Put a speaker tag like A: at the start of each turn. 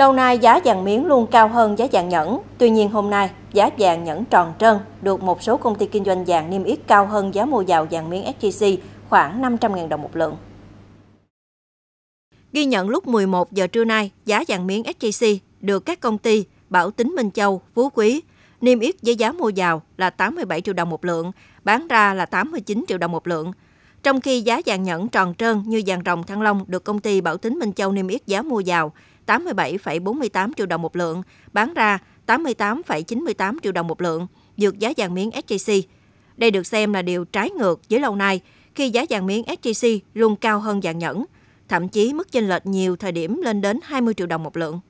A: Lâu nay giá vàng miếng luôn cao hơn giá vàng nhẫn. Tuy nhiên hôm nay, giá vàng nhẫn tròn trơn được một số công ty kinh doanh vàng niêm yết cao hơn giá mua vào vàng miếng SJC khoảng 500.000 đồng một lượng. Ghi nhận lúc 11 giờ trưa nay, giá vàng miếng SJC được các công ty Bảo Tính Minh Châu, Phú Quý niêm yết với giá mua vào là 87 triệu đồng một lượng, bán ra là 89 triệu đồng một lượng. Trong khi giá vàng nhẫn tròn trơn như vàng rồng Thăng Long được công ty Bảo Tính Minh Châu niêm yết giá mua vào 87,48 triệu đồng một lượng, bán ra 88,98 triệu đồng một lượng, vượt giá vàng miếng SJC. Đây được xem là điều trái ngược với lâu nay, khi giá vàng miếng SJC luôn cao hơn vàng nhẫn, thậm chí mức chênh lệch nhiều thời điểm lên đến 20 triệu đồng một lượng.